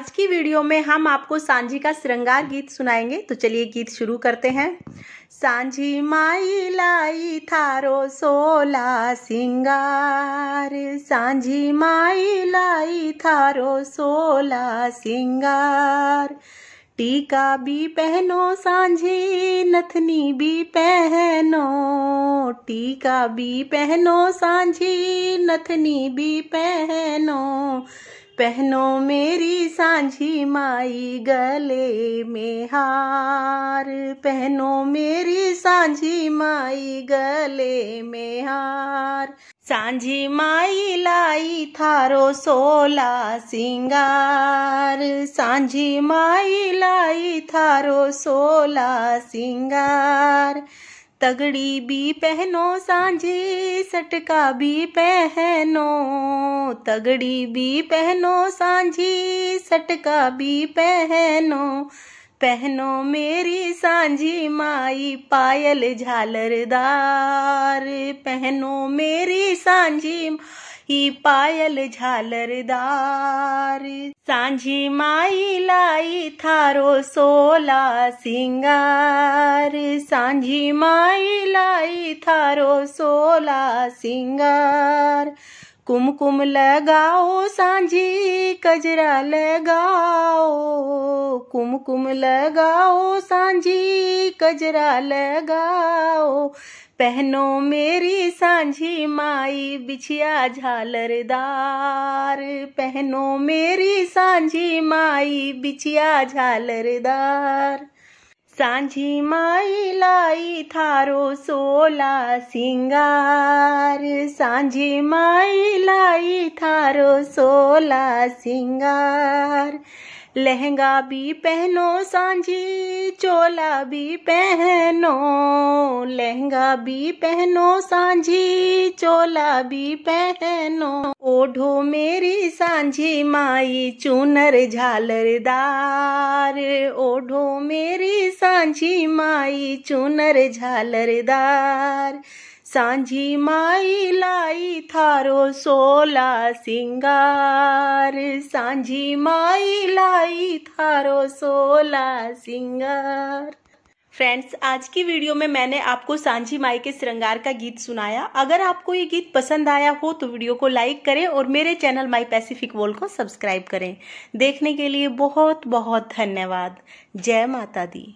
आज की वीडियो में हम आपको सांझी का श्रृंगार गीत सुनाएंगे तो चलिए गीत शुरू करते हैं सांझी माई लाई थारो सोला सिंगार सांझी माई लाई थारो सोला सिंगार टीका भी पहनो सांझी नथनी भी पहनो टीका भी पहनो सांझी नथनी भी पहनो पहनो मेरी सांझी माई गले में हार पहनो मेरी सांझी माई गले में हार सांझी माई लाई थारो सोला सिंगार सांझी माई लाई थारो सोला सिंगार तगड़ी भी पहनो सांझे सटका भी पहनो तगड़ी भी पहनो सांझी सटका भी पहनो पहनो मेरी सांझी माई पायल झालरदार पहनो मेरी सांझी ही पायल झालरदार सांझी माई लाई थारो सोला सिंगार सांझी माई लाई थारो सोला सिंगार कुमकुम लगाओ सांझी कजरा लगाओ कुमकुम लगाओ सांझी कजरा लगाओ पहनो मेरी सांझी माई बिछिया झालरदार पहनो मेरी सांझी माई बिछिया झालरदार સાંજી માઈ લાઈ થારો સોલા સિંગાર સાંજી માઈ લાઈ થારો સોલા સિંગાર લહેંગા બી પહેનો સાંજી चोला भी पहनो लहंगा भी पहनो सांझी चोला भी पहनो ओढ़ो मेरी सांझी माई चूनर झालरदार ओढ़ो मेरी सांझी माई चूनर झालरदार सांझी माई लाई थारो सोला सिंगार सांझी माई लाई थारो सोला सिंगार फ्रेंड्स आज की वीडियो में मैंने आपको सांझी माई के श्रृंगार का गीत सुनाया अगर आपको ये गीत पसंद आया हो तो वीडियो को लाइक करें और मेरे चैनल माई पैसिफिक वर्ल्ड को सब्सक्राइब करें देखने के लिए बहुत बहुत धन्यवाद जय माता दी